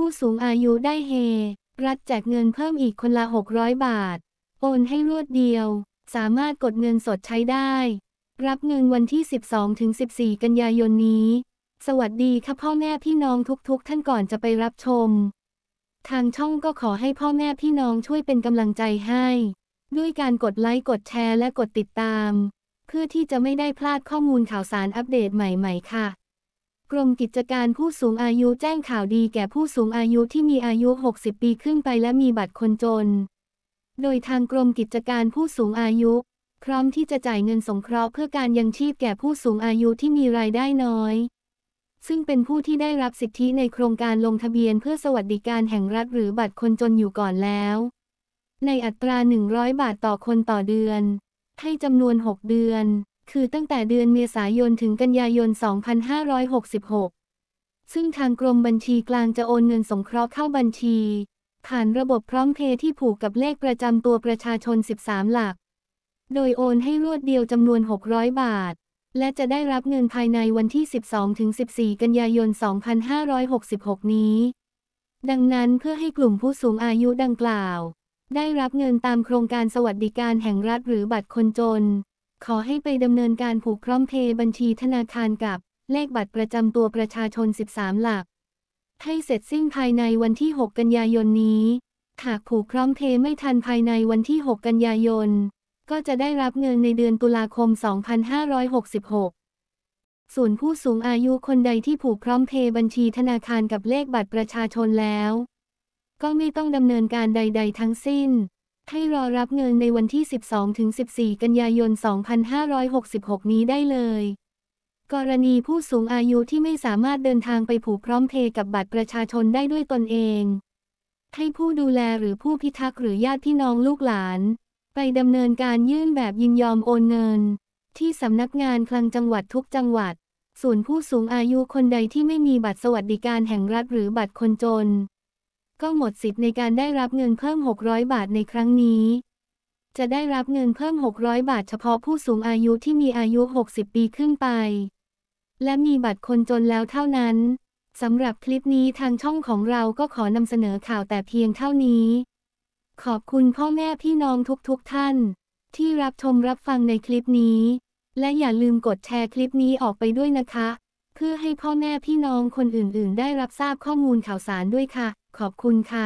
ผู้สูงอายุได้เฮ รัฐแจกเงินเพิ่มอีกคนละ 600 บาท โอนให้รวดเดียว สามารถกดเงินสดใช้ได้ รับเงินวันที่ 12-14 กันยายนนี้ สวัสดีค่ะพ่อแม่พี่น้องทุกๆ ท่านก่อนจะไปรับชม ทางช่องก็ขอให้พ่อแม่พี่น้องช่วยเป็นกำลังใจให้ ด้วยการกดไลค์กดแชร์และกดติดตาม เพื่อที่จะไม่ได้พลาดข้อมูลข่าวสารอัปเดตใหม่ ๆ ค่ะกรมกิจการผู้สูงอายุแจ้งข่าวดีแก่ผู้สูงอายุที่มีอายุ 60 ปีขึ้นไปและมีบัตรคนจน โดยทางกรมกิจการผู้สูงอายุ พร้อมที่จะจ่ายเงินสงเคราะห์เพื่อการยังชีพแก่ผู้สูงอายุที่มีรายได้น้อย ซึ่งเป็นผู้ที่ได้รับสิทธิในโครงการลงทะเบียน เพื่อสวัสดิการแห่งรัฐหรือบัตรคนจนอยู่ก่อนแล้ว ในอัตรา 100 บาทต่อคนต่อเดือน ให้จำนวน 6 เดือนคือตั้งแต่เดือนเมษายนถึงกันยายน 2566 ซึ่งทางกรมบัญชีกลางจะโอนเงินสงเคราะห์เข้าบัญชี ผ่านระบบพร้อมเพย์ที่ผูกกับเลขประจำตัวประชาชน 13 หลัก โดยโอนให้รวดเดียวจำนวน 600 บาท และจะได้รับเงินภายในวันที่ 12-14 กันยายน 2566 นี้ ดังนั้นเพื่อให้กลุ่มผู้สูงอายุดังกล่าว ได้รับเงินตามโครงการสวัสดิการแห่งรัฐหรือบัตรคนจนขอให้ไปดำเนินการผูกพร้อมเพย์บัญชีธนาคารกับเลขบัตรประจำตัวประชาชน 13 หลัก ให้เสร็จสิ้นภายในวันที่ 6 กันยายนนี้ หากผูกพร้อมเพย์ไม่ทันภายในวันที่ 6 กันยายน ก็จะได้รับเงินในเดือนตุลาคม 2566 ส่วนผู้สูงอายุคนใดที่ผูกพร้อมเพย์บัญชีธนาคารกับเลขบัตรประชาชนแล้ว ก็ไม่ต้องดำเนินการใด ๆ ทั้งสิ้นให้รอรับเงินในวันที่ 12-14 กันยายน 2566 นี้ได้เลย กรณีผู้สูงอายุที่ไม่สามารถเดินทางไปผูกพร้อมเพย์กับบัตรประชาชนได้ด้วยตนเอง ให้ผู้ดูแลหรือผู้พิทักษ์หรือญาติพี่น้องลูกหลาน ไปดำเนินการยื่นแบบยินยอมโอนเงิน ที่สำนักงานคลังจังหวัดทุกจังหวัด ส่วนผู้สูงอายุคนใดที่ไม่มีบัตรสวัสดิการแห่งรัฐหรือบัตรคนจนก็หมด สิทธิ์ในการได้รับเงินเพิ่ม 600 บาทในครั้งนี้ จะได้รับเงินเพิ่ม 600 บาทเฉพาะผู้สูงอายุที่มีอายุ 60 ปีขึ้นไป และมีบัตรคนจนแล้วเท่านั้น สำหรับคลิปนี้ทางช่องของเราก็ขอนำเสนอข่าวแต่เพียงเท่านี้ ขอบคุณพ่อแม่พี่น้องทุกๆทท่าน ที่รับชมรับฟังในคลิปนี้ และอย่าลืมกดแชร์คลิปนี้ออกไปด้วยนะคะเพื่อให้พ่อแม่พี่น้องคนอื่นๆ ได้รับทราบข้อมูลข่าวสารด้วยค่ะ ขอบคุณค่ะ